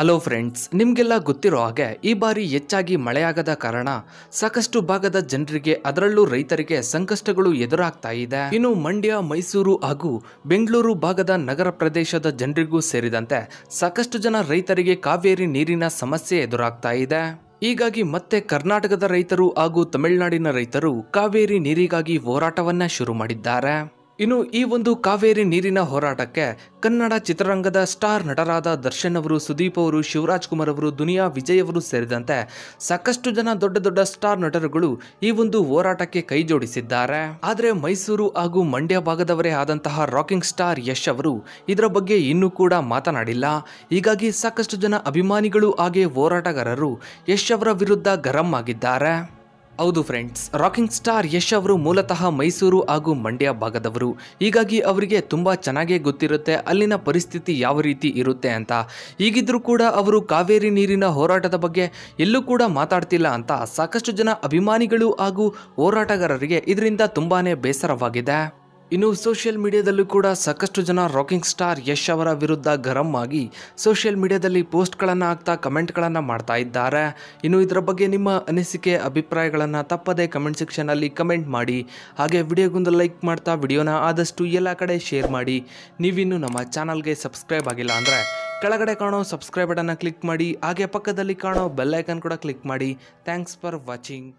hello friends ನಿಮಗೆಲ್ಲ ಗೊತ್ತಿರೋ ಹಾಗೆ ಈ ಬಾರಿ ಹೆಚ್ಚಾಗಿ ಮಳೆಯಾಗದ ಕಾರಣ ಸಾಕಷ್ಟು ಭಾಗದ ಜನರಿಗೆ ಅದರಲ್ಲೂ ರೈತರಿಗೆ ಸಂಕಷ್ಟಗಳು ಎದುರಾಗ್ತಾ ಇದೆ ಇನ್ನು ಮಂಡ್ಯ ಮೈಸೂರು ಹಾಗೂ ಬೆಂಗಳೂರು ಭಾಗದ ನಗರ ಪ್ರದೇಶದ ಜನರಿಗೂ ಸೇರಿದಂತೆ ಸಾಕಷ್ಟು ಜನ ರೈತರಿಗೆ ಕಾವೇರಿ ನೀರಿನ ಸಮಸ್ಯೆ ಎದುರಾಗ್ತಾ ಇದೆ ಹೀಗಾಗಿ ಮತ್ತೆ ಕರ್ನಾಟಕದ ರೈತರು ಹಾಗೂ ತಮಿಳುನಾಡಿನ ರೈತರು ಕಾವೇರಿ ನೀರಿಗಾಗಿ ಹೋರಾಟವನ್ನ ಶುರು ಮಾಡಿದ್ದಾರೆ ಇನ್ನು ಈ ಒಂದು ಕಾವೇರಿ ನೀರಿನ ಹೋರಾಟಕ್ಕೆ ಕನ್ನಡ ಚಿತ್ರರಂಗದ ಸ್ಟಾರ್ ನಟರಾದ ದರ್ಶನ್ ಅವರು ಸುದೀಪ್ ಅವರು ಶಿವರಾಜ್ ಕುಮಾರ್ ಅವರು ದುನಿಯಾ ವಿಜಯ್ ಅವರು ಸೇರಿದಂತೆ ಸಾಕಷ್ಟು ಜನ ದೊಡ್ಡ ದೊಡ್ಡ ಸ್ಟಾರ್ ನಟರುಗಳು ಈ ಒಂದು ಹೋರಾಟಕ್ಕೆ ಕೈ ಜೋಡಿಸಿದ್ದಾರೆ ಆದರೆ ಮೈಸೂರು ಹಾಗೂ ಮಂಡ್ಯ ಭಾಗದವರೇ ಆದಂತಹ ರಾಕಿಂಗ್ ಸ್ಟಾರ್ ಯಶ್ ಅವರು ಇದರ ಬಗ್ಗೆ ಇನ್ನೂ ಕೂಡ ಮಾತನಾಡಿಲ್ಲ ಹೀಗಾಗಿ ಸಾಕಷ್ಟು ಜನ ಅಭಿಮಾನಿಗಳು ಹಾಗೆ ಹೋರಾಟಗಾರರು ಯಶ್ ಅವರ ವಿರುದ್ಧ ಗರಂ ಆಗಿದ್ದಾರೆ ಹೌದು ಫ್ರೆಂಡ್ಸ್ ರಾಕಿಂಗ್ ಸ್ಟಾರ್ ಯಶ್ ಅವರು ಮೂಲತಃ ಮೈಸೂರು ಹಾಗೂ ಮಂಡ್ಯ ಭಾಗದವರು ಹೀಗಾಗಿ ಅವರಿಗೆ ತುಂಬ ಚೆನ್ನಾಗೇ ಗೊತ್ತಿರುತ್ತೆ ಅಲ್ಲಿನ ಪರಿಸ್ಥಿತಿ ಯಾವ ರೀತಿ ಇರುತ್ತೆ ಅಂತ ಹೀಗಿದ್ರೂ ಕೂಡ ಅವರು ಕಾವೇರಿ ನೀರಿನ ಹೋರಾಟದ ಬಗ್ಗೆ ಎಲ್ಲೂ ಕೂಡ ಮಾತಾಡ್ತಿಲ್ಲ ಅಂತ ಸಾಕಷ್ಟು ಜನ ಅಭಿಮಾನಿಗಳು ಹಾಗೂ ಹೋರಾಟಗಾರರಿಗೆ ಇದರಿಂದ ತುಂಬಾ ಬೇಸರವಾಗಿದೆ ಇನ್ನು ಸೋಷಿಯಲ್ ಮೀಡಿಯಾದಲ್ಲೂ ಕೂಡ ಸಾಕಷ್ಟು ಜನ ರಾಕಿಂಗ್ ಸ್ಟಾರ್ ಯಶ್ ಅವರ ವಿರುದ್ಧ ಗರಂ ಆಗಿ ಸೋಷಿಯಲ್ ಮೀಡಿಯಾದಲ್ಲಿ ಪೋಸ್ಟ್ಗಳನ್ನು ಹಾಕ್ತಾ ಕಮೆಂಟ್ಗಳನ್ನು ಮಾಡ್ತಾ ಇದ್ದಾರೆ ಇನ್ನು ಇದರ ಬಗ್ಗೆ ನಿಮ್ಮ ಅನಿಸಿಕೆ ಅಭಿಪ್ರಾಯಗಳನ್ನು ತಪ್ಪದೇ ಕಮೆಂಟ್ ಸೆಕ್ಷನಲ್ಲಿ ಕಮೆಂಟ್ ಮಾಡಿ ಹಾಗೆ ವಿಡಿಯೋಗೊಂದು ಲೈಕ್ ಮಾಡ್ತಾ ವಿಡಿಯೋನ ಆದಷ್ಟು ಎಲ್ಲ ಕಡೆ ಶೇರ್ ಮಾಡಿ ನೀವಿನ್ನು ನಮ್ಮ ಚಾನಲ್ಗೆ ಸಬ್ಸ್ಕ್ರೈಬ್ ಆಗಿಲ್ಲ ಅಂದರೆ ಕೆಳಗಡೆ ಕಾಣೋ ಸಬ್ಸ್ಕ್ರೈಬ್ ಬಟನ್ನ ಕ್ಲಿಕ್ ಮಾಡಿ ಹಾಗೆ ಪಕ್ಕದಲ್ಲಿ ಕಾಣೋ ಬೆಲ್ಲೈಕನ್ ಕೂಡ ಕ್ಲಿಕ್ ಮಾಡಿ ಥ್ಯಾಂಕ್ಸ್ ಫಾರ್ ವಾಚಿಂಗ್